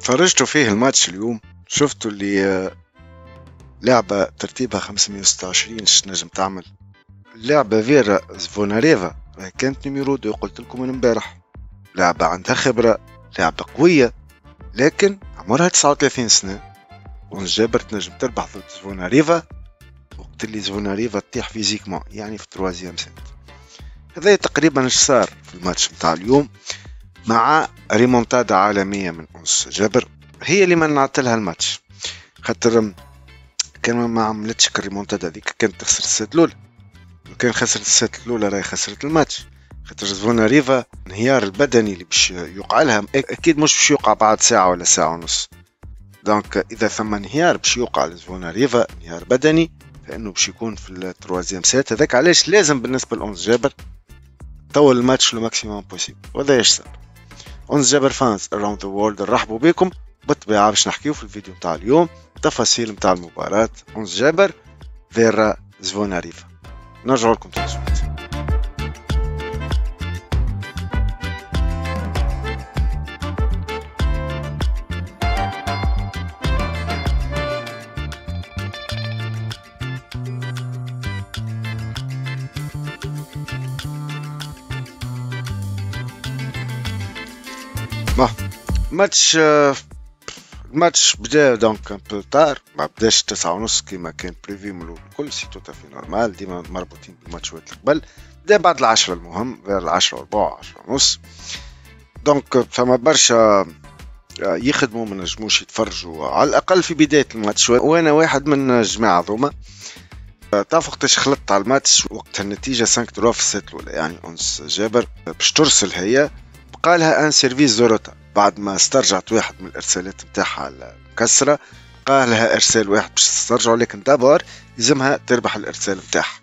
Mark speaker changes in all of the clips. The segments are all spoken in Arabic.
Speaker 1: فرجتوا فيه الماتش اليوم شفتوا اللي آه، لعبة ترتيبها 526 نجم تعمل اللعبة فيرا زفوناريفا آه، كانت نيميرو دو قلت لكم من امبارح لعبة عندها خبرة لعبة قوية لكن عمرها 39 سنة ونجابر تنجم تربح ضد زفوناريفا وقت اللي زفوناريفا تطيح فيزيكمون يعني في تروازيام سنت هذا تقريبا اش صار في الماتش متاع اليوم مع ريمونتادا عالمية من أنس جابر هي اللي منعت لها الماتش خاطر كان ما عملتش كريمونتادا هذيك كانت تخسر السات الأولى كان خسرت السات الأولى راهي خسرت الماتش خاطر زفونا ريفا انهيار البدني اللي باش يوقع لها أكيد مش باش يوقع بعد ساعة ولا ساعة ونص دونك إذا ثم انهيار باش يوقع لزفونا ريفا انهيار بدني فإنه باش يكون في التروازيام سات هذاك علاش لازم بالنسبة لأونس جابر طول الماتش لو ماكسيموم بوسيبل وهذا ايش صار اون جابر فانز اراوند ذا وورلد نرحبوا بكم بالطبيعة باش نحكيو في الفيديو نتاع اليوم تفاصيل نتاع المباراة اون جابر فيرا زفوناريفا نرجعو لكم تنسوا الماتش الماتش بدا دونك ان بو تار ما بداش تسعة ونص كيما كان بريفي من الكل سي توتا في نورمال ديما مربوطين بالماتشات اللي قبل بدا بعد العشرة المهم غير العشرة وربع عشرة ونص دونك فما برشا يخدموا ما نجموش يتفرجوا على الاقل في بدايه الماتش وانا واحد من الجماعه هذوما تعرف وقتاش خلطت على الماتش وقت النتيجه 5 تروا في الست الاولى يعني اونس جابر باش ترسل هي بقالها ان سيرفيس زوروتا بعد ما استرجعت واحد من الارسالات نتاعها المكسره قالها ارسال واحد باش تسترجعه لكن دابور يلزمها تربح الارسال نتاعها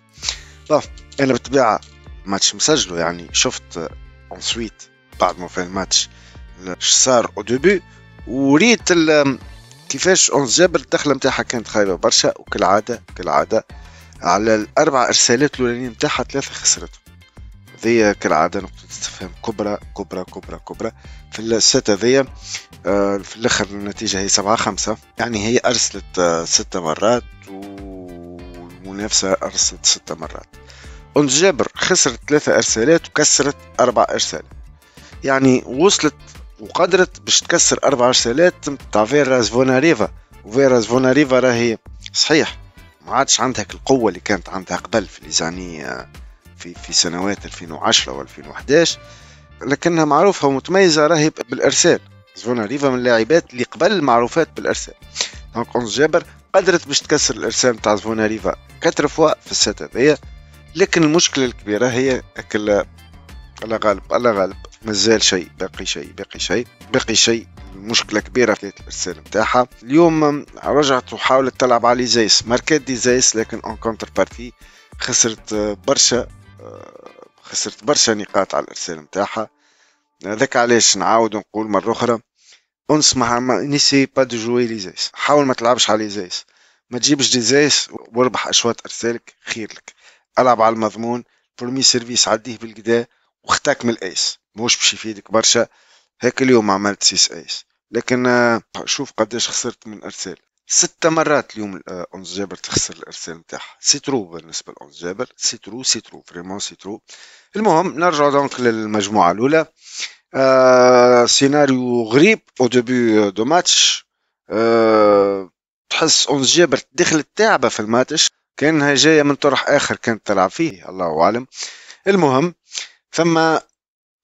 Speaker 1: انا بالطبيعه ماتش مسجله يعني شفت اونسويت بعد ما في الماتش صار او دوبي وريت كيفاش اونز جابر الدخله نتاعها كانت خايبه برشا وكالعاده كالعاده على الاربع ارسالات الاولانيين نتاعها ثلاثه خسرتهم هذيا كالعاده نقطه استفهام كبرى كبرى كبرى كبرى في الست هذيا آه، في الاخر النتيجه هي سبعة خمسة يعني هي ارسلت آه، ستة مرات والمنافسه ارسلت ستة مرات أنت جابر خسرت ثلاثة ارسالات وكسرت اربع ارسالات يعني وصلت وقدرت باش تكسر اربع ارسالات زفونا فيراز فوناريفا وفيراز فوناريفا راهي صحيح ما عادش عندها القوه اللي كانت عندها قبل في ليزاني في في سنوات 2010 و2011 لكنها معروفة ومتميزة راهي بالإرسال زونا ريفا من اللاعبات اللي قبل معروفات بالإرسال دونك أونز جابر قدرت باش تكسر الإرسال تاع زونا ريفا كتر فوا في السات هذايا لكن المشكلة الكبيرة هي أكل الله غالب الله غالب مازال شيء باقي شيء باقي شيء باقي شيء مشكله كبيره في الارسال نتاعها اليوم رجعت وحاولت تلعب على زايس ماركات دي زايس لكن اون كونتر بارتي خسرت برشا خسرت برشا نقاط على الارسال نتاعها هذاك علاش نعاود نقول مره اخرى انس مع نسي با دو جوي ليزايس حاول ما تلعبش على ليزايس ما تجيبش زيس واربح اشواط ارسالك خير لك العب على المضمون برومي سيرفيس عديه بالقدا واختك من الايس موش باش يفيدك برشا هاك اليوم عملت سيس ايس لكن آه، شوف قداش خسرت من ارسال ست مرات اليوم اونز آه، جابر تخسر الارسال نتاعها سي ترو بالنسبه لأونز جابر سي ترو سي ترو فريمون سي ترو المهم نرجع دونك للمجموعه الاولى آه سيناريو غريب او ديبي دو ماتش آه تحس اونز جابر دخلت تعبه في الماتش كانها جايه من طرح اخر كانت تلعب فيه الله اعلم المهم ثم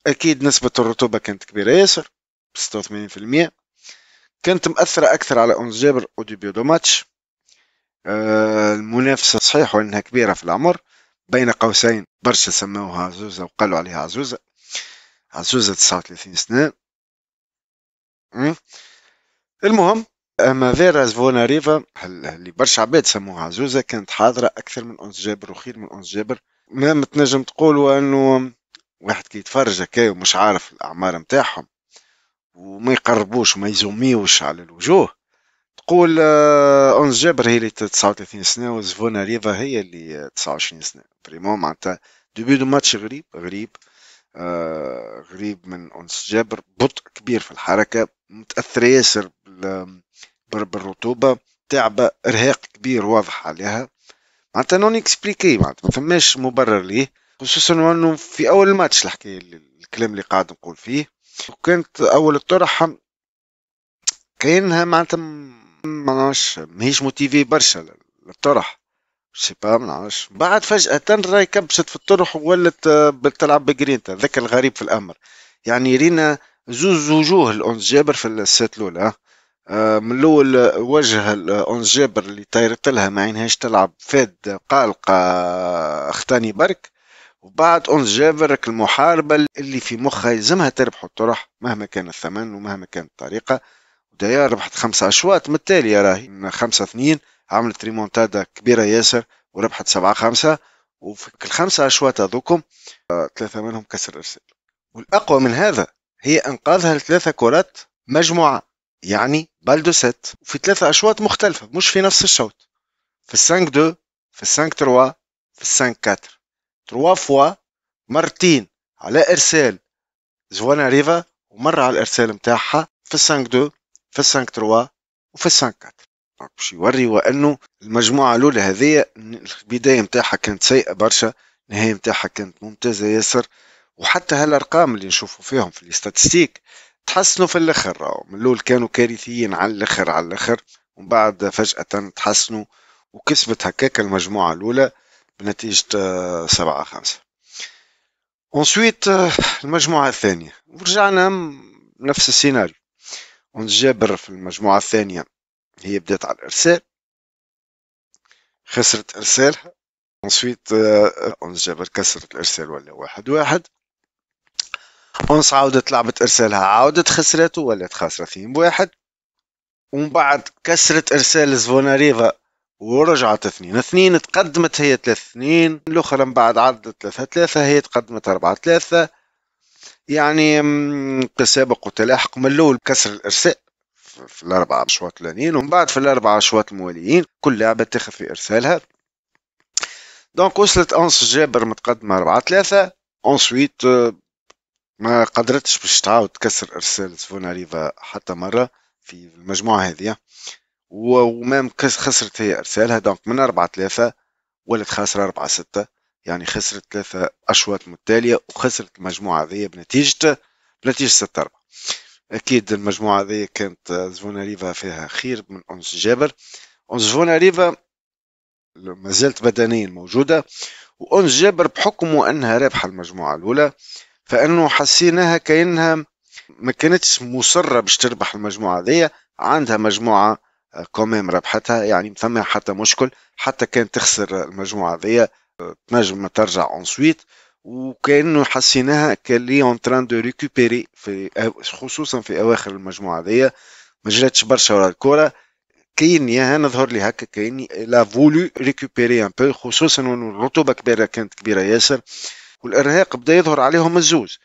Speaker 1: اكيد نسبه الرطوبه كانت كبيره ياسر 86% كانت مأثرة أكثر على أنس جابر أو ديبيو دو ماتش آه، المنافسة صحيح وأنها كبيرة في العمر بين قوسين برشا سموها عزوزة وقالوا عليها عزوزة عزوزة 39 سنة المهم اما فيرا زفونا ريفا اللي برشا عباد سموها عزوزة كانت حاضرة أكثر من أنس جابر وخير من أنس جابر ما تنجم تقولوا أنه واحد كي يتفرج هكا ومش عارف الأعمار نتاعهم وما يقربوش ما يزوميوش على الوجوه تقول اونز آه، جابر هي اللي 39 سنه وزفونا ريفا هي اللي 29 سنه فريمون معناتها دوبي دو ماتش غريب غريب آه، غريب من اونس جابر بطء كبير في الحركه متاثر ياسر بالرطوبه تعبه ارهاق كبير واضح عليها معناتها نون اكسبليكي معناتها ما فماش مبرر ليه خصوصا انه في اول ماتش الحكايه الكلام اللي قاعد نقول فيه وكانت اول اقتراح كانها معناتها ما نعرفش ماهيش موتيفي برشا للطرح سي با ما نعرفش بعد فجأة راهي كبست في الطرح وولت آه، بتلعب بجرينتا ذاك الغريب في الأمر يعني رينا زوز وجوه الانس جابر في السات الأولى آه، من الأول آه، وجه الانس جابر اللي طيرت لها ما عينهاش تلعب فاد قالقة أختاني برك وبعد أنجاب جابر المحاربة اللي في مخها يلزمها تربح الطرح مهما كان الثمن ومهما كانت الطريقة ودايا ربحت خمسة أشواط متاليه راهي من خمسة اثنين عملت ريمونتادا كبيرة ياسر وربحت سبعة خمسة وفي الخمسة أشواط هذوكم آه، ثلاثة منهم كسر إرسال والأقوى من هذا هي أنقاذها لثلاثة كرات مجموعة يعني بالدوسات في ثلاثة أشواط مختلفة مش في نفس الشوط في السانك دو في السانك تروا في السانك كاتر تروا فوا مرتين على ارسال جوانا ريفا ومره على الارسال نتاعها في السانك دو في السانك تروا وفي السانك كاتر دونك باش يوري وانه المجموعه الاولى هذيا البدايه نتاعها كانت سيئه برشا النهايه نتاعها كانت ممتازه ياسر وحتى هالارقام اللي نشوفوا فيهم في الاستاتستيك تحسنوا في الاخر من الاول كانوا كارثيين على الاخر على الاخر ومن بعد فجاه تحسنوا وكسبت هكاك المجموعه الاولى بنتيجة آه، سبعة خمسة ونسويت آه، المجموعة الثانية ورجعنا نفس السيناريو أنس جابر في المجموعة الثانية هي بدات على الإرسال خسرت إرسالها ونسويت أنس جابر كسرت الإرسال ولا واحد واحد أونس عاودت لعبت إرسالها عاودت خسرته ولات خاسرة اثنين بواحد ومن بعد كسرت إرسال زفوناريفا ورجعت اثنين اثنين تقدمت هي ثلاث اثنين الاخرى من بعد عدت ثلاثة ثلاثة هي تقدمت أربعة ثلاثة يعني تسابق وتلاحق من الأول كسر الإرساء في الأربعة أشواط الأولانيين ومن بعد في الأربعة أشواط المواليين كل لعبة تاخذ في إرسالها دونك وصلت أنس جابر متقدمة أربعة ثلاثة أنسويت آه، ما قدرتش باش تعاود تكسر إرسال سفوناريفا حتى مرة في المجموعة هذه ومام كاس خسرت هي ارسالها دونك من 4 3 ولت خاسره 4 6 يعني خسرت ثلاثة أشواط متتالية وخسرت المجموعة ذي بنتيجة بنتيجة ستة أربعة أكيد المجموعة ذي كانت آه، زفونا ريفا فيها خير من أونس جابر أونس زفونا ريفا ما زالت بدنيا موجودة وأونس جابر بحكم أنها رابحة المجموعة الأولى فانه حسيناها كانها ما كانتش مصره باش تربح المجموعه ذي عندها مجموعه كومام ربحتها يعني فما حتى مشكل حتى كان تخسر المجموعة ذي تنجم ترجع انسويت وكانه حسيناها لي اون تران دو ريكوبيري في خصوصا في اواخر المجموعه ذي ما جراتش برشا ورا الكره كاين ياها نظهر لي هكا كاين لا فولو ريكوبيري ان بو خصوصا وان الرطوبه كبيره كانت كبيره ياسر والارهاق بدا يظهر عليهم الزوز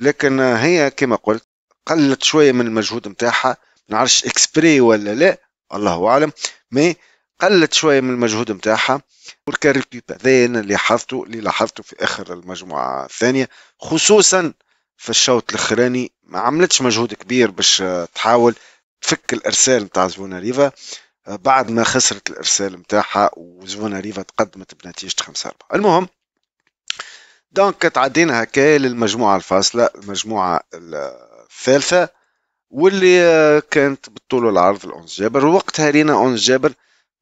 Speaker 1: لكن هي كما قلت قلت شويه من المجهود نتاعها ما نعرفش اكسبري ولا لا الله اعلم مي قلت شويه من المجهود نتاعها والكاريكيب هذا انا اللي لاحظته اللي لاحظته في اخر المجموعه الثانيه خصوصا في الشوط الاخراني ما عملتش مجهود كبير باش آه، تحاول تفك الارسال نتاع زفونا ريفا آه، بعد ما خسرت الارسال نتاعها وزفونا ريفا تقدمت بنتيجه 5 4 المهم دونك تعدينا هكا للمجموعه الفاصله المجموعه الثالثه واللي آه، كانت بالطول والعرض لأونس جابر وقتها رينا أونس جابر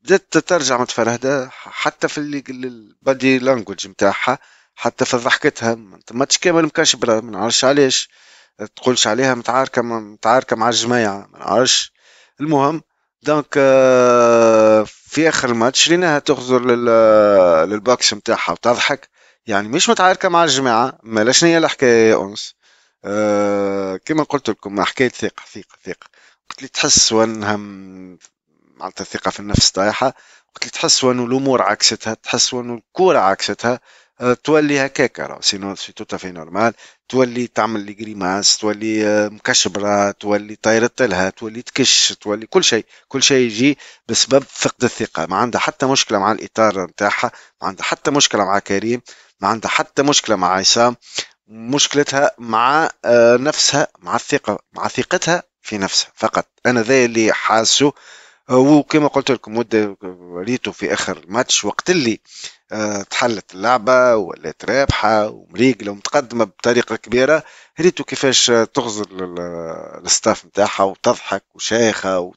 Speaker 1: بدات تترجع متفرهدة حتى في البادي لانجوج نتاعها حتى في ضحكتها ماتش كامل مكشبرة ما نعرفش علاش تقولش عليها متعاركة متعاركة مع الجماعة ما نعرفش المهم دونك آه، في اخر الماتش ريناها تخزر للباكس نتاعها وتضحك يعني مش متعاركة مع الجماعة مالاش شنو هي الحكاية يا أنس آه، كما قلت لكم حكايه ثقه ثقه ثقه قلت لي تحس وانها معناتها الثقه في النفس طايحه قلت لي تحس وانو الامور عكستها تحس وانو الكوره عكستها آه، تولي هكاكا راهو سينو سي توتا في نورمال تولي تعمل لي غريماس تولي آه، مكشبره تولي طايرت لها تولي تكش تولي كل شيء كل شيء يجي بسبب فقد الثقه ما عندها حتى مشكله مع الاطار نتاعها ما عندها حتى مشكله مع كريم ما عندها حتى مشكله مع عصام مشكلتها مع آه، نفسها مع الثقة مع ثقتها في نفسها فقط أنا ذا اللي حاسه آه، وكما قلت لكم مدة ريتو في آخر الماتش وقت اللي آه، تحلت اللعبة ولات رابحة ومريقلة ومتقدمة بطريقة كبيرة ريتو كيفاش تغزر الستاف نتاعها وتضحك وشايخة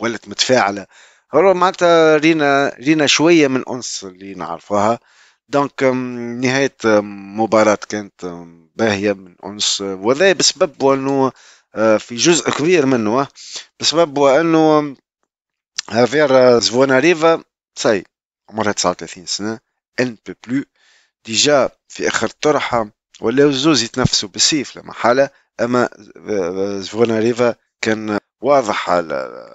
Speaker 1: ولت متفاعلة معناتها رينا رينا شوية من أنس اللي نعرفوها دونك نهاية مباراة كانت باهية من أنس وذا بسبب أنه في جزء كبير منه بسبب أنه هافير زفونا ريفا سي عمرها 39 سنة ان بو بلو ديجا في آخر طرحة ولاو الزوز يتنفسوا بالسيف لما حالة أما زفونا ريفا كان واضح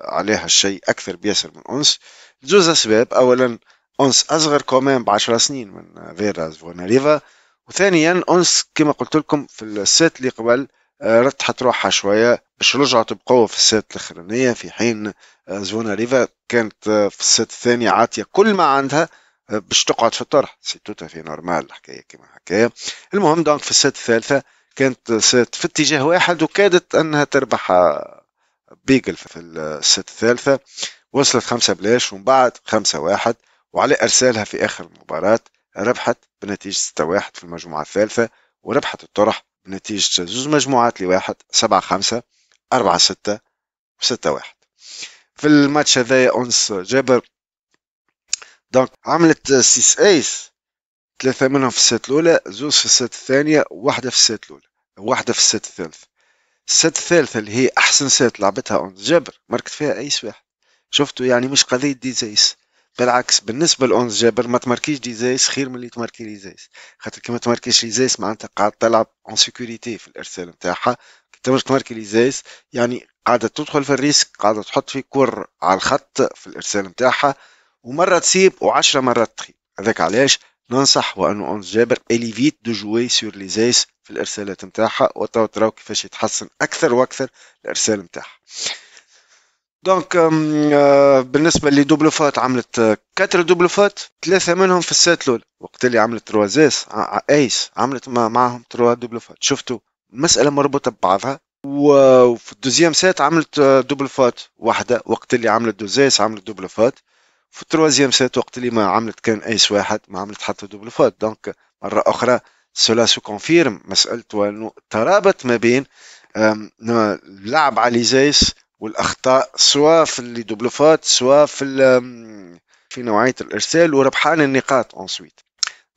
Speaker 1: عليها الشيء أكثر بياسر من أنس زوز أسباب أولا أنس أصغر كمان ب 10 سنين من فيرا فوناريفا وثانيا أنس كما قلت لكم في السيت اللي قبل آه، رتحت روحها شوية باش رجعت بقوة في السيت الأخرانية في حين زونا آه، ريفا كانت آه، في السيت الثانية عاطية كل ما عندها باش تقعد في الطرح سي توتا في نورمال الحكاية كما حكاية المهم دونك في السيت الثالثة كانت سيت في اتجاه واحد وكادت أنها تربح بيجل في السيت الثالثة وصلت خمسة بلاش ومن بعد خمسة واحد وعلى أرسالها في آخر المباراة ربحت بنتيجة 6-1 في المجموعة الثالثة وربحت الطرح بنتيجة زوج مجموعات لواحد 7-5 4-6 و6-1 في الماتش هذايا أنس جابر دونك عملت 6 ايس ثلاثة منهم في السات الأولى زوز في السات الثانية واحدة في السات الأولى واحدة في السات الثالثة السات الثالثة اللي هي أحسن سات لعبتها أنس جابر ماركت فيها أيس واحد شفتوا يعني مش قضية ديزايس بالعكس بالنسبه لأونز جابر ما تماركيش ديزايس خير من اللي لي ليزايس خاطر كي ما لي ليزايس معناتها قاعد تلعب اون سيكوريتي في الارسال نتاعها كي لي ليزايس يعني قاعده تدخل في الريسك قاعده تحط في كور على الخط في الارسال نتاعها ومره تسيب وعشرة مرات تخيب هذاك علاش ننصح وانه اونز جابر اليفيت دو جوي سور ليزايس في الارسالات نتاعها وتو تراو كيفاش يتحسن اكثر واكثر الارسال نتاعها دونك euh, euh, بالنسبه لدوبلوفات عملت كاتر دوبلوفات ثلاثه منهم في السات الاولى وقت اللي عملت روازيس ايس عملت معاهم تروا دوبلوفات شفتوا المساله مربوطه ببعضها وفي الدوزيام سات عملت دوبلوفات واحده وقت اللي عملت دوزيس عملت دوبلوفات في التروازيام سات وقت اللي ما عملت كان ايس واحد ما عملت حتى دوبلوفات دونك مره اخرى سولا سو كونفيرم مساله الترابط ما بين لعب على زيس والاخطاء سواء في اللي دوبلوفات سواء في في نوعيه الارسال وربحان النقاط اونسويت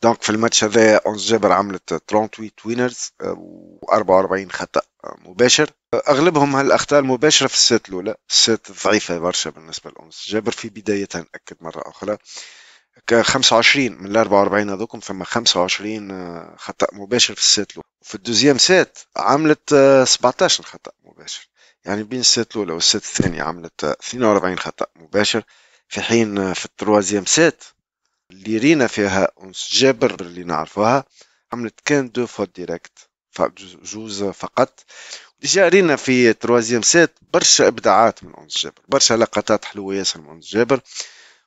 Speaker 1: دونك في الماتش هذا اونز جابر عملت 38 وينرز و44 خطا آه، مباشر آه، اغلبهم هالاخطاء المباشره في السات الاولى السات ضعيفه برشا بالنسبه لأونس جابر في بدايتها ناكد مره اخرى 25 من ال 44 هذوكم ثم 25 آه، خطا مباشر في السات الاولى وفي الدوزيام سات عملت 17 خطا مباشر يعني بين السات الأولى والسات الثانية عملت 42 خطأ مباشر في حين في التروازيام سات اللي رينا فيها أنس جابر اللي نعرفوها عملت كان دو فوا ديريكت جوز فقط ديجا رينا في التروازيام سات برشا إبداعات من أنس جابر برشا لقطات حلوة ياسر من أنس جابر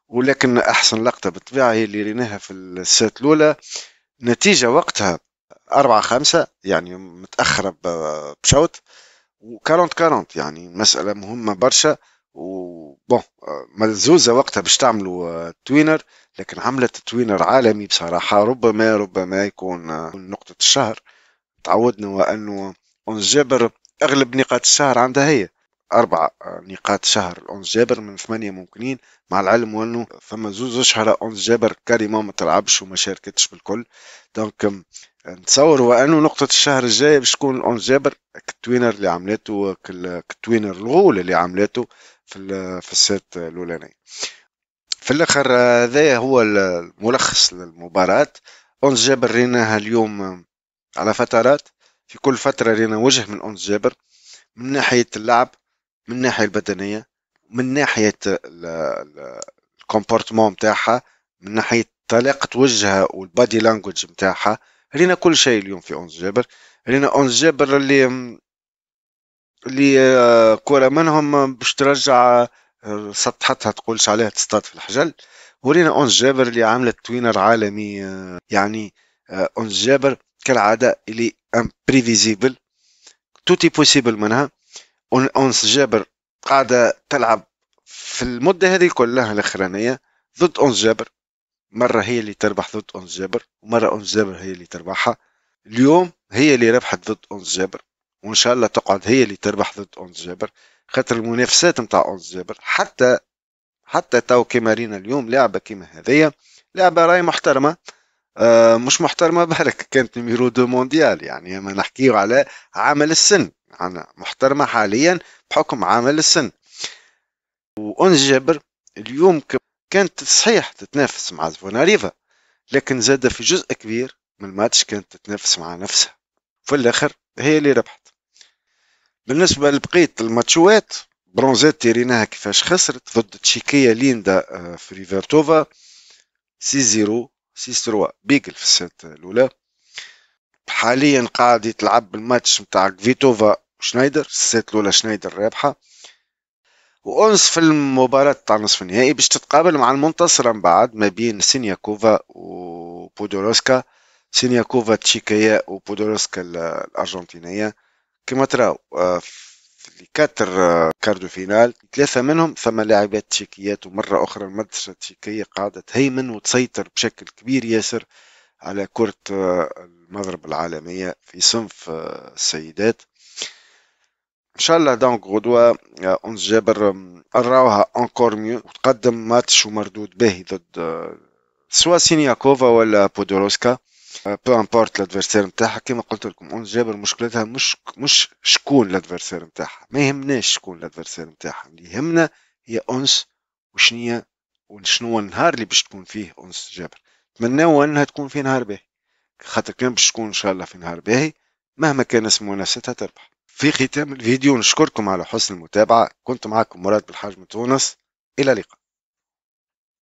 Speaker 1: ولكن أحسن لقطة بالطبيعة هي اللي ريناها في السات الأولى نتيجة وقتها أربعة خمسة يعني متأخرة بشوط و40 40 يعني مسألة مهمة برشا و بون ملزوزة وقتها باش تعملوا توينر آه، لكن عملت توينر عالمي بصراحة ربما ربما يكون آه، نقطة الشهر تعودنا وأنه أونز جابر أغلب نقاط الشهر عندها هي أربع آه، نقاط شهر اونز جابر من ثمانية ممكنين مع العلم وأنه فما زوز أشهر أونز جابر كاريما ما تلعبش وما شاركتش بالكل دونك نتصور وانه نقطة الشهر الجاي باش تكون اون جابر التوينر اللي عملته التوينر الغول اللي عملته في في السات الاولاني في الاخر آه، هذا هو الملخص للمباراة اون جابر ريناها اليوم آه، على فترات في كل فترة رينا وجه من اون جابر من ناحية اللعب من الناحية البدنية من ناحية الكومبورتمون متاعها من ناحية طلاقة وجهها والبادي لانجوج متاعها رينا كل شيء اليوم في اونز جابر رينا اونز جابر اللي اللي آه، كره منهم باش ترجع آه، سطحتها تقولش عليها تصطاد في الحجل ورينا اونز جابر اللي عملت توينر عالمي آه، يعني اونز جابر كالعاده اللي امبريفيزيبل توتي بوسيبل منها اونس جابر قاعده تلعب في المده هذه كلها الاخرانيه ضد اونس جابر مرة هي اللي تربح ضد أونس جابر ومرة أونس جابر هي اللي تربحها اليوم هي اللي ربحت ضد أونس جابر وإن شاء الله تقعد هي اللي تربح ضد أونس جابر خاطر المنافسات نتاع أونس جابر حتى حتى تو كيما رينا اليوم لعبة كيما هذيا لعبة راي محترمة آه مش محترمة برك كانت نميرو دو مونديال يعني ما نحكيه على عمل السن يعني محترمة حاليا بحكم عمل السن وأونس جابر اليوم كانت صحيح تتنافس مع زفوناريفا لكن زاد في جزء كبير من الماتش كانت تتنافس مع نفسها في الاخر هي اللي ربحت بالنسبه لبقيه الماتشوات برونزات تيريناها كيفاش خسرت ضد تشيكيا ليندا آه، في ريفرتوفا سي زيرو سي 3 بيجل في السات الاولى حاليا قاعد يتلعب بالماتش نتاع فيتوفا شنايدر السات الاولى شنايدر رابحه وأنس في المباراة تاع نصف النهائي باش تتقابل مع المنتصرة من بعد ما بين سينياكوفا وبودوروسكا سينياكوفا تشيكايا وبودوروسكا الأرجنتينية كما تراو آه، في الكاتر آه، كاردو فينال ثلاثة منهم ثم لاعبات تشيكيات ومرة أخرى المدرسة التشيكية قاعدة تهيمن وتسيطر بشكل كبير ياسر على كرة آه، المضرب العالمية في صنف السيدات ان شاء الله دونك غدوه اونس جابر راوها انكور ميو وتقدم ماتش ومردود باهي ضد سوا سينياكوفا ولا بودوروسكا بو امبورت لادفيرسير نتاعها كيما قلت لكم اونس جابر مشكلتها مش مش شكون لادفيرسير نتاعها ما يهمناش شكون لادفيرسير نتاعها اللي يهمنا هي اونس وشنية وشنو النهار اللي باش تكون فيه اونس جابر نتمناو انها تكون في نهار باهي خاطر كان باش تكون ان شاء الله في نهار باهي مهما كان اسم منافستها تربح في ختام الفيديو نشكركم على حسن المتابعة كنت معكم مراد بالحاج من تونس إلى اللقاء